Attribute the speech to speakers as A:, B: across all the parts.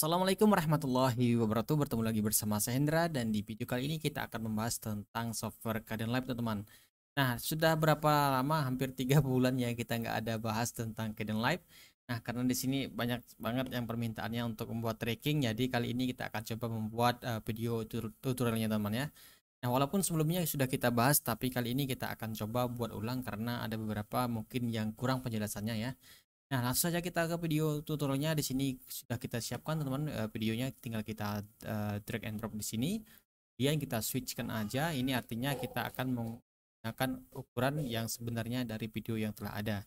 A: Assalamualaikum warahmatullahi wabarakatuh Bertemu lagi bersama saya Hendra Dan di video kali ini kita akan membahas tentang software Kaden Live teman-teman Nah sudah berapa lama hampir tiga bulan ya kita nggak ada bahas tentang Kaden Live Nah karena di sini banyak banget yang permintaannya untuk membuat tracking Jadi kali ini kita akan coba membuat uh, video tutorialnya teman ya Nah walaupun sebelumnya sudah kita bahas Tapi kali ini kita akan coba buat ulang karena ada beberapa mungkin yang kurang penjelasannya ya Nah, langsung saja kita ke video tutorialnya. Di sini sudah kita siapkan, teman-teman. Uh, videonya tinggal kita uh, drag and drop di sini. Kemudian kita switchkan aja. Ini artinya kita akan menggunakan ukuran yang sebenarnya dari video yang telah ada.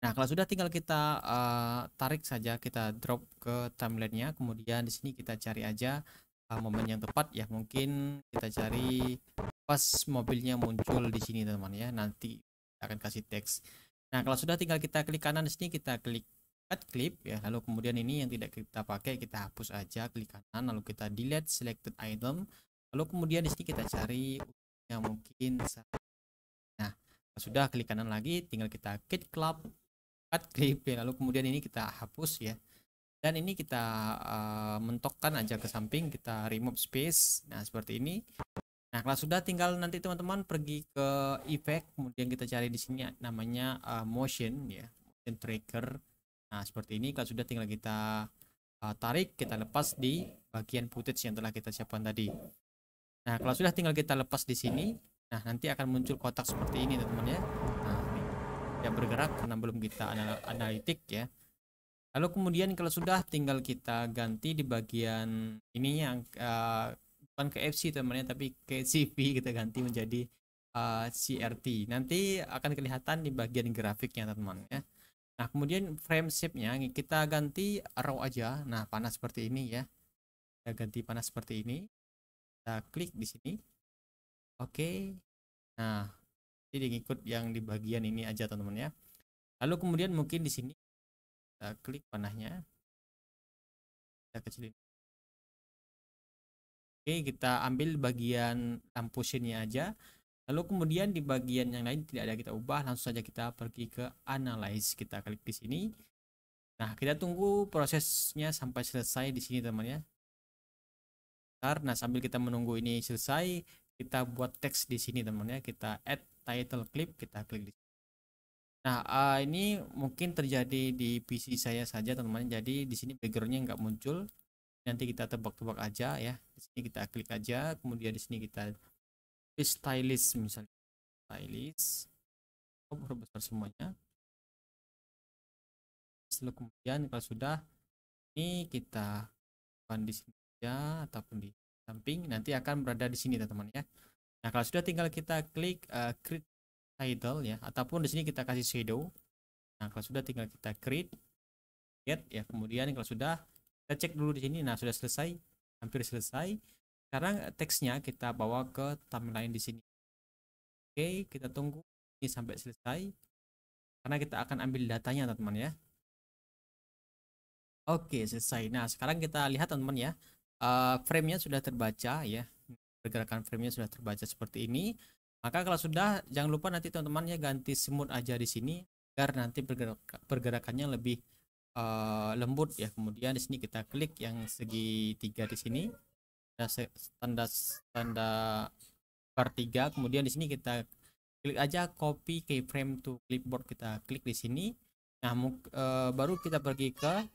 A: Nah, kalau sudah tinggal kita uh, tarik saja, kita drop ke timelinenya. Kemudian di sini kita cari aja uh, momen yang tepat ya. Mungkin kita cari pas mobilnya muncul di sini, teman-teman ya. Nanti akan kasih teks. Nah, kalau sudah tinggal kita klik kanan di sini kita klik cut clip ya. Lalu kemudian ini yang tidak kita pakai kita hapus aja klik kanan lalu kita delete selected item. Lalu kemudian di sini kita cari yang mungkin Nah, kalau sudah klik kanan lagi tinggal kita cut club cut clip ya. Lalu kemudian ini kita hapus ya. Dan ini kita uh, mentokkan aja ke samping kita remove space. Nah, seperti ini. Nah, kalau sudah tinggal nanti teman-teman pergi ke efek, kemudian kita cari di sini namanya uh, motion ya, motion tracker. Nah, seperti ini kalau sudah tinggal kita uh, tarik, kita lepas di bagian footage yang telah kita siapkan tadi. Nah, kalau sudah tinggal kita lepas di sini, nah nanti akan muncul kotak seperti ini teman-teman ya. Nah, ini yang bergerak karena belum kita anal analitik ya. Lalu kemudian kalau sudah tinggal kita ganti di bagian ini yang uh, eh, bukan FC temannya tapi ke CV kita gitu, ganti menjadi uh, eh, CRT nanti akan kelihatan di bagian grafiknya teman ya nah kemudian frame shape-nya kita ganti row aja nah panas seperti ini ya kita ganti panas seperti ini kita klik di sini oke nah jadi ngikut yang di bagian ini aja teman-teman ya lalu kemudian mungkin di sini kita klik panahnya kita kecilin Oke, kita ambil bagian lampu sini aja. Lalu kemudian di bagian yang lain tidak ada kita ubah, langsung saja kita pergi ke analyze. Kita klik di sini. Nah, kita tunggu prosesnya sampai selesai di sini, teman ya. Bentar. Nah, sambil kita menunggu ini selesai, kita buat teks di sini, teman ya. Kita add title clip, kita klik di sini. Nah, eh, ini mungkin terjadi di PC saya saja, teman-teman. Jadi di sini background-nya nggak muncul nanti kita tebak-tebak aja ya di sini kita klik aja kemudian di sini kita stylist misalnya stylist oh, besar semuanya lalu kemudian kalau sudah ini kita lakukan di sini aja ataupun di samping nanti akan berada di sini teman-teman ya nah kalau sudah tinggal kita klik uh, create title ya ataupun di sini kita kasih shadow nah kalau sudah tinggal kita create get ya kemudian kalau sudah kita cek dulu di sini nah sudah selesai hampir selesai sekarang eh, teksnya kita bawa ke timeline di sini oke kita tunggu ini sampai selesai karena kita akan ambil datanya teman-teman ya oke selesai nah sekarang kita lihat teman-teman ya uh, framenya sudah terbaca ya pergerakan framenya sudah terbaca seperti ini maka kalau sudah jangan lupa nanti teman-teman ya ganti smooth aja di sini agar nanti pergerak pergerakannya lebih Eh, lembut ya kemudian di sini kita klik yang segitiga di sini tanda tanda bar 3 kemudian di sini kita klik aja copy keyframe to clipboard kita klik di sini nah uh, baru kita pergi ke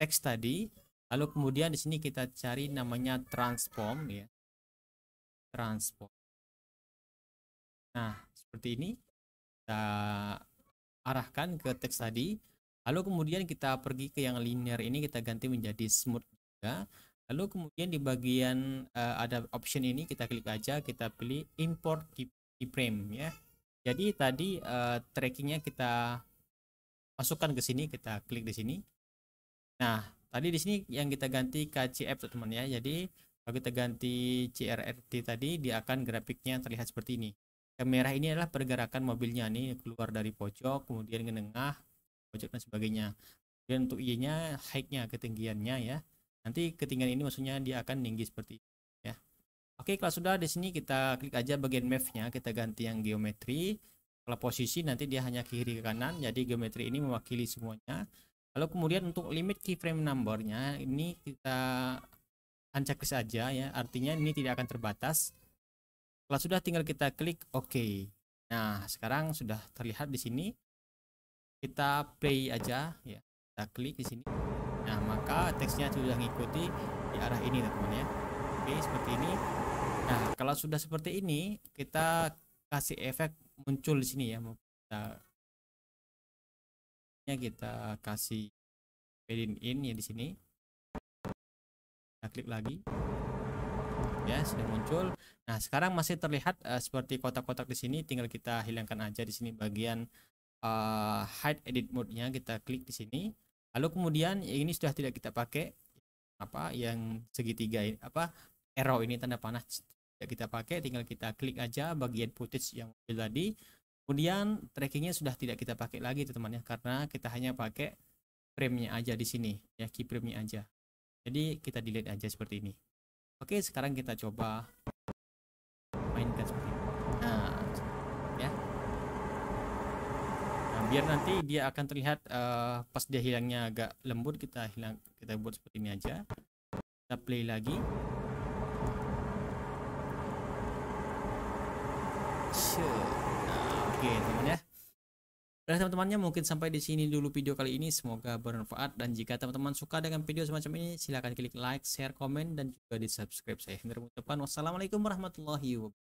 A: teks tadi lalu kemudian di sini kita cari namanya transform ya transform nah seperti ini kita arahkan ke teks tadi Lalu kemudian kita pergi ke yang linear ini kita ganti menjadi smooth juga. Lalu kemudian di bagian uh, ada option ini kita klik aja kita pilih import keyframe ya. Jadi tadi uh, trackingnya kita masukkan ke sini kita klik di sini. Nah tadi di sini yang kita ganti KCF teman ya. Jadi kalau kita ganti CRRT tadi dia akan grafiknya terlihat seperti ini. Yang merah ini adalah pergerakan mobilnya nih keluar dari pojok kemudian ke tengah pojok dan sebagainya dan untuk y-nya height-nya ketinggiannya ya nanti ketinggian ini maksudnya dia akan tinggi seperti ini, ya oke kalau sudah di sini kita klik aja bagian map nya kita ganti yang geometri kalau posisi nanti dia hanya kiri ke kanan jadi geometri ini mewakili semuanya lalu kemudian untuk limit keyframe number nya ini kita uncheck saja ya artinya ini tidak akan terbatas kalau sudah tinggal kita klik OK nah sekarang sudah terlihat di sini kita play aja ya kita klik di sini nah maka teksnya sudah mengikuti di arah ini teman-teman ya oke seperti ini nah kalau sudah seperti ini kita kasih efek muncul di sini ya kita ya kita kasih fade in ya di sini kita klik lagi ya sudah muncul nah sekarang masih terlihat uh, seperti kotak-kotak di sini tinggal kita hilangkan aja di sini bagian uh, hide edit mode-nya kita klik di sini. Lalu kemudian ya, ini sudah tidak kita pakai apa yang segitiga ini apa arrow ini tanda panah tidak kita pakai tinggal kita klik aja bagian footage yang mobil tadi kemudian trackingnya sudah tidak kita pakai lagi teman-teman ya karena kita hanya pakai frame-nya aja di sini ya keyframe-nya aja jadi kita delete aja seperti ini oke sekarang kita coba biar nanti dia akan terlihat uh, pas dia hilangnya agak lembut kita hilang kita buat seperti ini aja kita play lagi nah, oke okay, teman ya Nah teman-temannya mungkin sampai di sini dulu video kali ini semoga bermanfaat dan jika teman-teman suka dengan video semacam ini silahkan klik like, share, komen dan juga di subscribe saya Hendra Mutepan wassalamualaikum warahmatullahi wabarakatuh